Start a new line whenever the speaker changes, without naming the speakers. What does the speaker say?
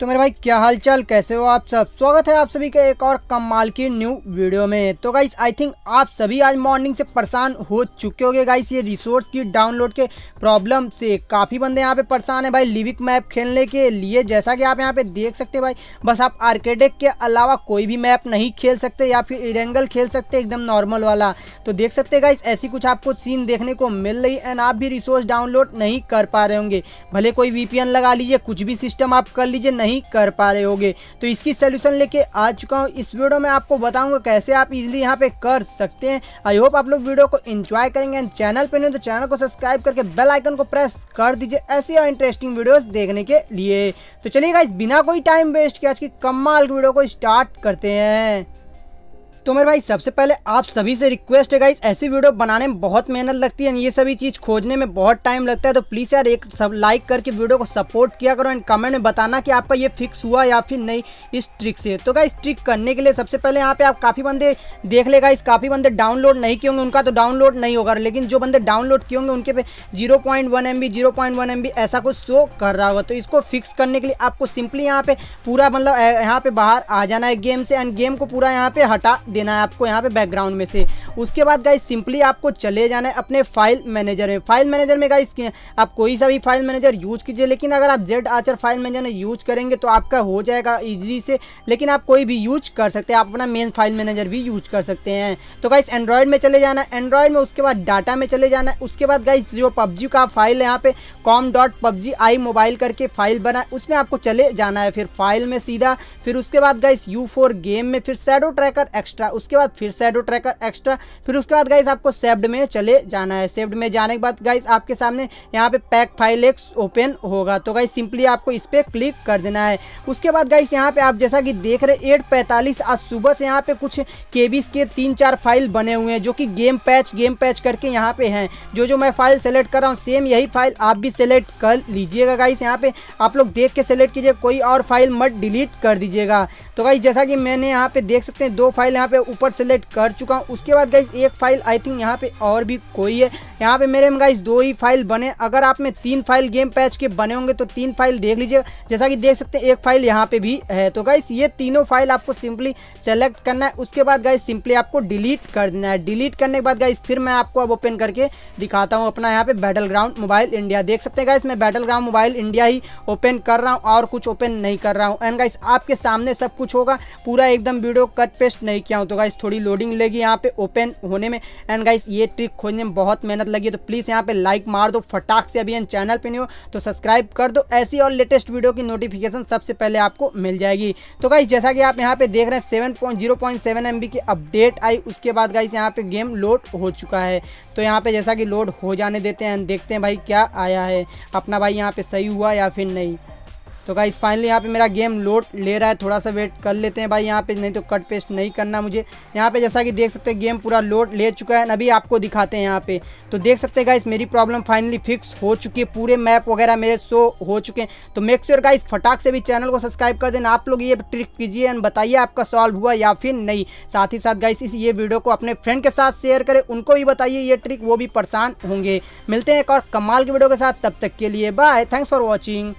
तो मेरे भाई क्या हालचाल कैसे हो आप सब स्वागत है आप सभी के एक और कमाल की न्यू वीडियो में तो गाइस आई थिंक आप सभी आज मॉर्निंग से परेशान हो चुके होंगे गाइस ये रिसोर्स की डाउनलोड के प्रॉब्लम से काफ़ी बंदे यहाँ पे परेशान है भाई लिविक मैप खेलने के लिए जैसा कि आप यहाँ पे देख सकते भाई बस आप आर्केडेक के अलावा कोई भी मैप नहीं खेल सकते या फिर इरेंगल खेल सकते एकदम नॉर्मल वाला तो देख सकते गाइस ऐसी कुछ आपको सीन देखने को मिल रही एंड आप भी रिसोर्स डाउनलोड नहीं कर पा रहे होंगे भले कोई वी लगा लीजिए कुछ भी सिस्टम आप कर लीजिए नहीं कर पा रहे होगे तो इसकी सोल्यूशन लेके आ चुका हूँ इस वीडियो में आपको बताऊंगा कैसे आप इजिली यहाँ पे कर सकते हैं आई होप आप लोग वीडियो को इंजॉय करेंगे एंड चैनल पर नहीं तो चैनल को सब्सक्राइब करके बेल आइकन को प्रेस कर दीजिए ऐसी और इंटरेस्टिंग वीडियोस देखने के लिए तो चलिए गाइज बिना कोई टाइम वेस्ट के आज की कमाल की वीडियो को स्टार्ट करते हैं तो मेरे भाई सबसे पहले आप सभी से रिक्वेस्ट है गाइस ऐसी वीडियो बनाने में बहुत मेहनत लगती है ये सभी चीज़ खोजने में बहुत टाइम लगता है तो प्लीज़ यार एक सब लाइक करके वीडियो को सपोर्ट किया करो एंड कमेंट में बताना कि आपका ये फिक्स हुआ या फिर नहीं इस ट्रिक से तो गाइस ट्रिक करने के लिए सबसे पहले यहाँ पे आप काफ़ी बंदे देख ले गाइस काफ़ी बंदे डाउनलोड नहीं किए होंगे उनका तो डाउनलोड नहीं होगा लेकिन जो बंदे डाउनलोड किए होंगे उनके पे zero point one M B zero point one M B ऐसा कुछ शो कर रहा होगा तो इसको फिक्स करने के लिए आपको सिंपली यहाँ पे पूरा मतलब यहाँ पे बाहर आ जाना है गेम से एंड गेम को पूरा यहाँ पे हटा देना है आपको यहाँ पे बैकग्राउंड में से उसके बाद गाइस सिंपली आपको चले जाना है अपने फाइल मैनेजर में फाइल मैनेजर में गाइस आप कोई सा भी फाइल मैनेजर यूज कीजिए लेकिन अगर आप Z archiver file manager use करेंगे तो आपका हो जाएगा ईजिली से लेकिन आप कोई भी यूज कर सकते हैं आप अपना मेन फाइल मैनेजर भी यूज कर सकते हैं तो गाइस एंड्रॉयड में चले जाना है एंड्रॉयड में उसके बाद डाटा में चले जाना है उसके बाद गाइस जो पबजी का फाइल है यहाँ पे com dot PUBG I mobile करके फाइल बना उसमें आपको चले जाना है फिर फाइल में सीधा फिर उसके बाद गाइस यू फोर गेम में फिर सैडो ट्रैकर एक्स्ट्रा एक्स्ट्रा उसके बाद फिर सेडो ट्रैकर एक्स्ट्रा फिर उसके बाद गाइस आपको सेव्ड में चले जाना है सेव्ड में जाने के बाद गाइस आपके सामने यहाँ पे पैक फाइल एक्स ओपन होगा तो गाइस सिंपली आपको इस पर क्लिक कर देना है उसके बाद गाइस यहाँ पे आप जैसा कि देख रहे एट पैंतालीस आज सुबह से यहाँ पे कुछ के के तीन चार फाइल बने हुए हैं जो कि गेम पैच गेम पैच करके यहाँ पे हैं जो जो मैं फाइल सेलेक्ट कर रहा हूँ सेम यही फाइल आप भी सेलेक्ट कर लीजिएगा गाइस यहाँ पे आप लोग देख के सेलेक्ट कीजिए कोई और फाइल मत डिलीट कर दीजिएगा तो गाइस जैसा कि मैंने यहाँ पे देख सकते हैं दो फाइल यहाँ पे पे ऊपर सेलेक्ट कर चुका हूँ उसके बाद गाइज एक फाइल आई थिंक यहाँ पे और भी कोई है यहाँ पे मेरे में गाइज दो ही फाइल बने अगर आप में तीन फाइल गेम पैच के बने होंगे तो तीन फाइल देख लीजिए जैसा कि देख सकते हैं एक फाइल यहाँ पे भी है तो गाइज ये तीनों फाइल आपको सिंपली सेलेक्ट करना है उसके बाद गाइज सिंपली आपको डिलीट कर देना है डिलीट करने के बाद गाइज फिर मैं आपको अब ओपन करके दिखाता हूँ अपना यहाँ पे बैटल ग्राउंड मोबाइल इंडिया देख सकते हैं गाइज मैं बैटल ग्राउंड मोबाइल इंडिया ही ओपन कर रहा हूँ और कुछ ओपन नहीं कर रहा हूँ एंड गाइज आपके सामने सब कुछ होगा पूरा एकदम वीडियो कट पेस्ट नहीं किया हूँ तो गाइस थोड़ी लोडिंग लगी यहाँ पे ओपन होने में एंड गाइस ये ट्रिक खोजने में बहुत मेहनत लगी है तो प्लीज़ यहाँ पे लाइक मार दो फटाक से अभी एंड चैनल पे नहीं हो तो सब्सक्राइब कर दो ऐसी और लेटेस्ट वीडियो की नोटिफिकेशन सबसे पहले आपको मिल जाएगी तो गाइस जैसा कि आप यहाँ पे देख रहे हैं seven point zero point seven MB बी की अपडेट आई उसके बाद गाइस यहाँ पे गेम लोड हो चुका है तो यहाँ पे जैसा कि लोड हो जाने देते हैं देखते हैं भाई क्या आया है अपना भाई यहाँ पे सही हुआ या फिर नहीं तो गाइस फाइनली यहाँ पे मेरा गेम लोड ले रहा है थोड़ा सा वेट कर लेते हैं भाई यहाँ पे नहीं तो कट पेस्ट नहीं करना मुझे यहाँ पे जैसा कि देख सकते हैं गेम पूरा लोड ले चुका है अभी आपको दिखाते हैं यहाँ पे तो देख सकते हैं गाइस मेरी प्रॉब्लम फाइनली फिक्स हो चुकी है पूरे मैप वगैरह मेरे शो हो चुके हैं तो मेक श्योर गाइस फटाक से भी चैनल को सब्सक्राइब कर देना आप लोग ये ट्रिक कीजिए एंड बताइए आपका सॉल्व हुआ या फिर नहीं साथ ही साथ गाइस इस ये वीडियो को अपने फ्रेंड के साथ शेयर करें उनको भी बताइए ये ट्रिक वो भी परेशान होंगे मिलते हैं एक और कमाल की वीडियो के साथ तब तक के लिए बाय थैंक्स फॉर वॉचिंग